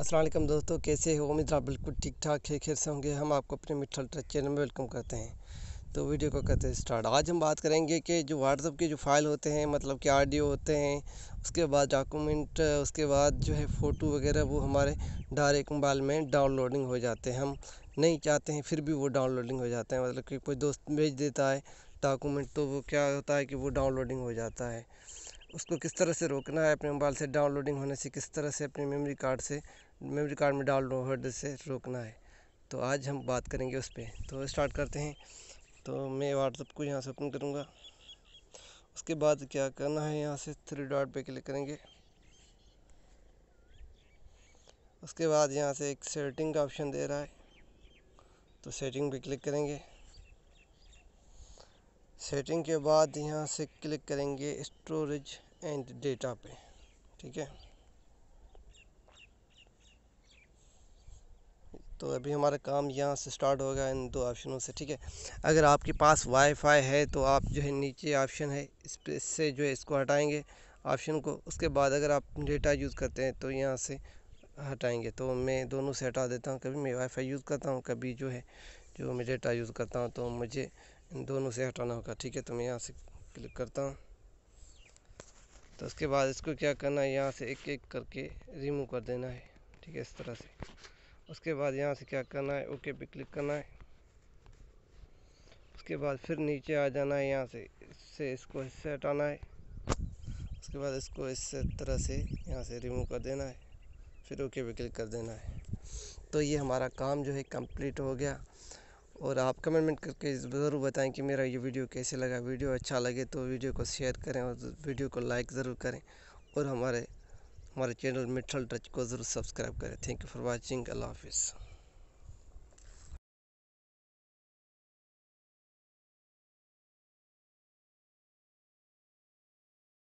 असलम दोस्तों कैसे हो उम्मीद आप बिल्कुल ठीक ठाक है खैर से होंगे हम आपको अपने मिठल ट्रक चैनल में वेलकम करते हैं तो वीडियो को करते हैं स्टार्ट आज हम बात करेंगे कि जो व्हाट्सअप के जो फाइल होते हैं मतलब कि आडियो होते हैं उसके बाद डॉक्यूमेंट उसके बाद जो है फ़ोटो वगैरह वो हमारे डायरेक्ट मोबाइल में डाउनलोडिंग हो जाते हैं हम नहीं चाहते हैं फिर भी वो डाउनलोडिंग हो जाते हैं मतलब कि कोई दोस्त भेज देता है डॉक्यूमेंट तो वो क्या होता है कि वो डाउनलोडिंग हो जाता है उसको किस तरह से रोकना है अपने मोबाइल से डाउनलोडिंग होने से किस तरह से अपने मेमोरी कार्ड से मेमोरी कार्ड में डाउनलोड से रोकना है तो आज हम बात करेंगे उस पर तो स्टार्ट करते हैं तो मैं व्हाट्सअप को यहाँ से ओपन करूँगा उसके बाद क्या करना है यहाँ से थ्री डॉट पे क्लिक करेंगे उसके बाद यहाँ से एक सेटिंग का ऑप्शन दे रहा है तो सेटिंग पे क्लिक करेंगे सेटिंग के बाद यहाँ से क्लिक करेंगे स्टोरेज एंड डेटा पे ठीक है तो अभी हमारा काम यहाँ से स्टार्ट होगा इन दो ऑप्शनों से ठीक है अगर आपके पास वाईफाई है तो आप जो है नीचे ऑप्शन है इस पर से जो है इसको हटाएंगे ऑप्शन को उसके बाद अगर आप डेटा यूज़ करते हैं तो यहाँ से हटाएंगे तो मैं दोनों से हटा देता हूँ कभी मैं वाईफाई यूज़ करता हूँ कभी जो है जो मैं डेटा यूज़ करता हूँ तो मुझे इन दोनों से हटाना होगा ठीक है तो मैं यहाँ से क्लिक करता हूँ तो उसके बाद इसको क्या करना है यहाँ से एक एक करके रिमूव कर देना है ठीक है इस तरह से उसके बाद यहाँ से क्या करना है ओके पे क्लिक करना है उसके बाद फिर नीचे आ जाना है यहाँ से इससे इसको इससे हटाना है उसके बाद इसको इस तरह से यहाँ से रिमूव कर देना है फिर ओके पे क्लिक कर देना है तो ये हमारा काम जो है कंप्लीट हो गया और आप कमेंट करके ज़रूर बताएं कि मेरा ये वीडियो कैसे लगा वीडियो अच्छा लगे तो वीडियो को शेयर करें और वीडियो को लाइक ज़रूर करें और हमारे हमारे चैनल मिठल टच को ज़रूर सब्सक्राइब करें थैंक यू फॉर वॉचिंग अल्लाह हाफिज़